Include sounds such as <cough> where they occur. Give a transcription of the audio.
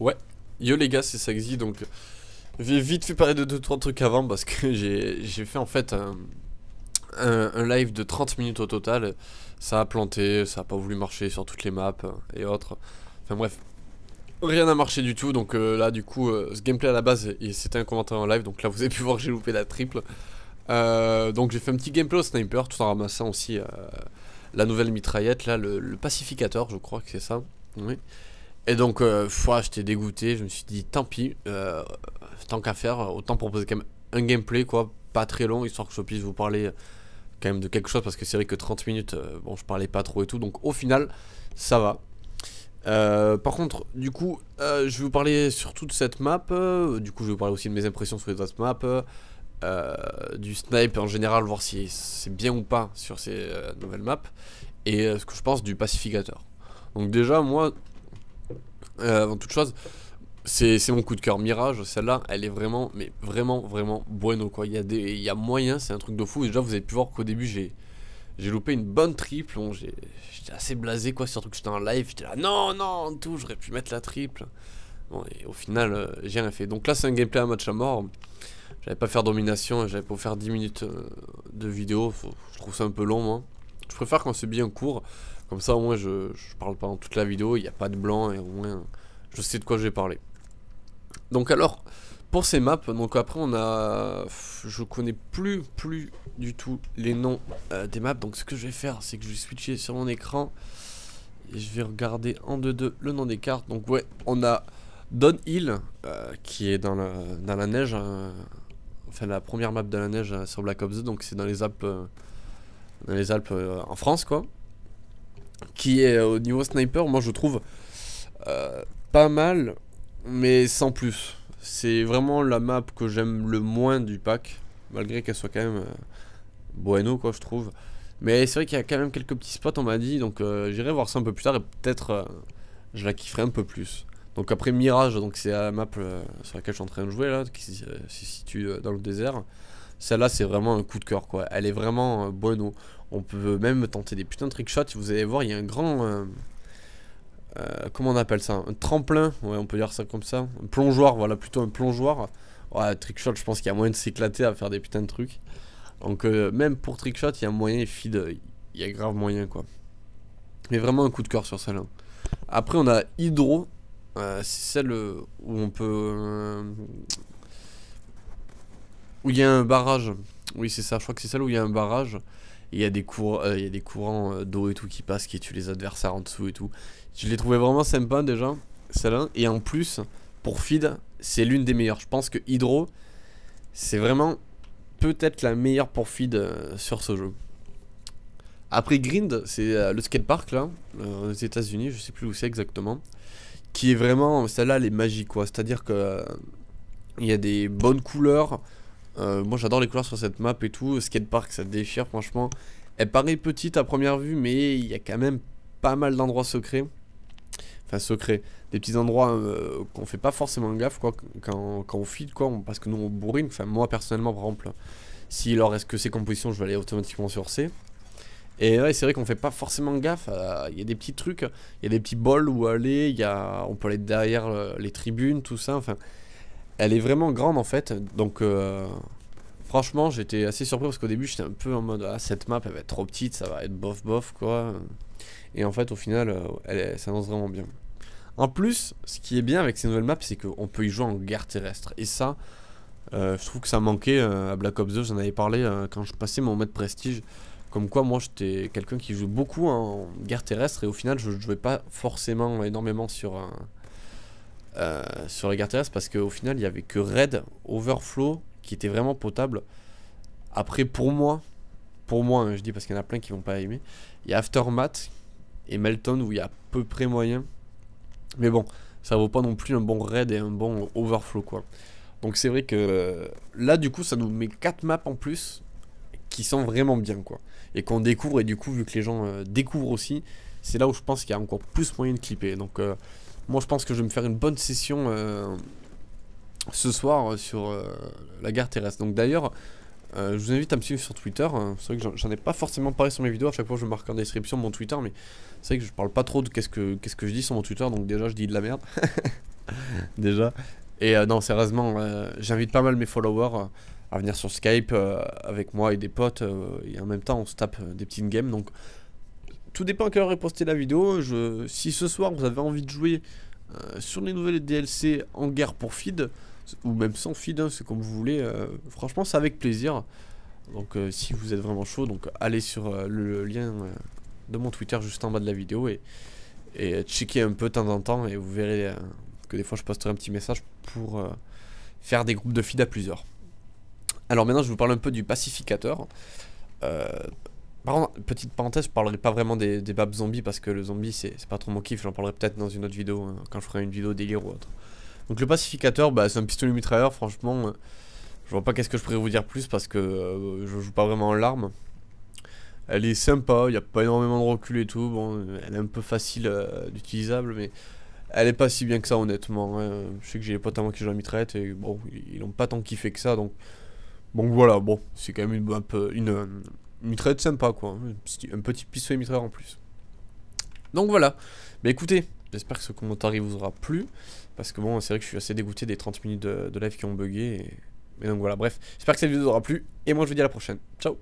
Ouais, yo les gars, c'est Saxy, donc j'ai vite fait parler de 2-3 trucs avant parce que <laughs> j'ai fait en fait un, live de 30 minutes au total. Ça a planté, ça a pas voulu marcher sur toutes les maps euh, et autres. Enfin bref, rien n'a marché du tout, donc euh, là du coup, euh, ce gameplay à la base, c'était un commentaire en live, donc là vous avez pu <laughs> voir que j'ai loupé la triple. donc j'ai fait un petit gameplay au sniper tout en ramassant aussi la nouvelle mitraillette, là le, pacificator je crois que c'est ça. Oui. Et donc, euh, fois, j'étais dégoûté. Je me suis dit, tant pis, euh, tant qu'à faire, autant proposer quand même un gameplay, quoi, pas très long, histoire que je puisse vous parler euh, quand même de quelque chose. Parce que c'est vrai que 30 minutes, bon, je parlais pas trop et tout. Donc, au final, ça va. par contre, du coup, je vais vous parler surtout de cette map. du coup, je vais vous parler aussi de mes impressions sur les autres maps. du snipe en général, voir si c'est bien ou pas sur ces nouvelles maps. Et ce que je pense du pacificateur. Donc déjà, moi, euh, avant toute chose, c'est mon coup de cœur Mirage, celle-là, elle est vraiment, mais vraiment, vraiment bueno quoi. Il y a, des, il y a moyen, c'est un truc de fou. déjà, vous avez pu voir qu'au début, j'ai j'ai loupé une bonne triple. j'étais assez blasé quoi, surtout que j'étais en live. J'étais là, non, non, tout, j'aurais pu mettre la triple. et au final, euh, j'ai rien fait. Donc là, c'est un gameplay à match à mort. J'avais pas faire domination, j'avais pas faire 10 minutes euh, de vidéo. je trouve ça un peu long, hein. Je préfère quand c'est bien court. Comme ça, au moins, je, je parle pendant toute la vidéo, il n'y a pas de blanc, et au moins, je sais de quoi je vais parler. Donc alors, pour ces maps, donc après on a... Je connais plus, plus du tout les noms euh, des maps, donc ce que je vais faire, c'est que je vais switcher sur mon écran, et je vais regarder en 2-2 deux deux le nom des cartes. Donc ouais, on a Don Hill euh, qui est dans la, dans la neige, hein. enfin la première map de la neige euh, sur Black Ops 2, donc c'est dans les Alpes, dans les Alpes en France quoi qui est euh, au niveau sniper, moi je trouve euh, pas mal, mais sans plus. C'est vraiment la map que j'aime le moins du pack, malgré qu'elle soit quand même euh, bueno quoi je trouve. Mais c'est vrai qu'il y a quand même quelques petits spots on m'a dit, donc j'irai voir ça un peu plus tard et peut-être je la kifferai un peu plus. Donc après Mirage, donc c'est la map sur laquelle je suis en train de jouer là, qui se situe dans le désert. Celle-là, c'est vraiment un coup de cœur, quoi. Elle est vraiment euh, On peut même tenter des putains de trickshots. Vous allez voir, il y a un grand. Euh, euh, comment on appelle ça Un tremplin, ouais, on peut dire ça comme ça. Un plongeoir, voilà, plutôt un plongeoir. Ouais, trickshot, je pense qu'il y a moyen de s'éclater à faire des putains de trucs. Donc, euh, même pour trickshot, il y a moyen, feed, il y a grave moyen, quoi. Mais vraiment un coup de cœur sur celle-là. Après, on a Hydro. c'est celle où on peut où il y a un barrage. Oui, c'est ça. Je crois que c'est celle où il y a un barrage. il y a des, cours, il y a des courants euh, euh, d'eau et tout qui passent, qui tuent les adversaires en dessous et tout. Je l'ai trouvé vraiment sympa déjà, celle-là. Et en plus, pour feed, c'est l'une des meilleures. Je pense que Hydro, c'est vraiment peut-être la meilleure pour feed euh, sur ce jeu. Après Grind, c'est le skatepark là, aux États-Unis, je sais plus où c'est exactement, qui est vraiment celle-là, elle est magique quoi. C'est-à-dire que il y a des bonnes couleurs, euh, moi j'adore les couleurs sur cette map et tout. Skatepark ça déchire franchement. Elle paraît petite à première vue mais il y a quand même pas mal d'endroits secrets. Enfin secrets. Des petits endroits euh, qu'on fait pas forcément gaffe quoi. Quand, on feed quoi. Parce que nous on bourrine. Enfin moi personnellement par exemple. Si leur reste que ces compositions je vais aller automatiquement sur C. Et ouais, c'est vrai qu'on fait pas forcément gaffe. Il y a des petits trucs, il y a des petits bols où aller, y a, on peut aller derrière euh, les tribunes, tout ça. Enfin, elle est vraiment grande en fait, donc euh, franchement j'étais assez surpris parce qu'au début j'étais un peu en mode ah cette map elle va être trop petite, ça va être bof bof quoi. Et en fait au final euh, elle s'annonce vraiment bien. En plus, ce qui est bien avec ces nouvelles maps, c'est qu'on peut y jouer en guerre terrestre. Et ça, euh, je trouve que ça manquait à Black Ops 2, j'en avais parlé quand je passais mon maître prestige. Comme quoi, moi j'étais quelqu'un qui joue beaucoup en guerre terrestre et au final je ne jouais pas forcément énormément sur un, euh, sur les terrestres, parce qu'au final, il n'y avait que Red, Overflow, qui était vraiment potable. Après, pour moi, pour moi, hein, je dis parce qu'il y en a plein qui vont pas aimer, il y a Aftermath et Melton où il y a à peu près moyen. Mais bon, ça vaut pas non plus un bon raid et un bon overflow quoi. Donc c'est vrai que euh, là du coup ça nous met 4 maps en plus qui sont vraiment bien quoi. Et qu'on découvre et du coup vu que les gens euh, découvrent aussi, c'est là où je pense qu'il y a encore plus moyen de clipper. Donc moi, je pense que je vais me faire une bonne session euh, ce soir euh, sur euh, la gare terrestre. Donc d'ailleurs, je vous invite à me suivre sur Twitter. Hein. C'est vrai que j'en ai pas forcément parlé sur mes vidéos. À chaque fois, je marque en description mon Twitter, mais c'est vrai que je parle pas trop de qu'est-ce que je dis sur mon Twitter. Donc déjà, je dis de la merde. <laughs> déjà. Et non, sérieusement, j'invite pas mal mes followers à venir sur Skype avec moi et des potes. et en même temps, on se tape des petites games. Donc tout dépend à quelle heure est postée la vidéo. si ce soir vous avez envie de jouer euh, sur les nouvelles DLC en guerre pour feed, ou même sans feed, hein, c'est comme vous voulez, euh, franchement c'est avec plaisir. Donc euh, si vous êtes vraiment chaud, donc allez sur le, lien de mon Twitter juste en bas de la vidéo et, et checkez un peu de temps en temps et vous verrez que des fois je posterai un petit message pour faire des groupes de feed à plusieurs. Alors maintenant je vous parle un peu du pacificateur. Par contre, petite parenthèse, je parlerai pas vraiment des, des babs zombies parce que le zombie c'est pas trop mon kiff, j'en parlerai peut-être dans une autre vidéo, hein, quand je ferai une vidéo délire ou autre. Donc le pacificateur, bah, c'est un pistolet mitrailleur, franchement, euh, je vois pas qu'est-ce que je pourrais vous dire plus parce que euh, je joue pas vraiment en l'arme. Elle est sympa, il n'y a pas énormément de recul et tout, bon, elle est un peu facile euh, d'utilisable, mais elle est pas si bien que ça honnêtement. Hein. Je sais que j'ai les potes à moi qui jouent à la mitraillette et bon, ils n'ont pas tant kiffé que ça, donc... bon voilà, bon, c'est quand même une map, une mitraillette sympa quoi, hein. un petit pistolet mitrailleur en plus. Donc voilà, mais écoutez, j'espère que ce commentaire vous aura plu, parce que bon c'est vrai que je suis assez dégoûté des 30 minutes de, live qui ont bugué, et... donc voilà, bref, j'espère que cette vidéo vous aura plu, et moi je vous dis à la prochaine, ciao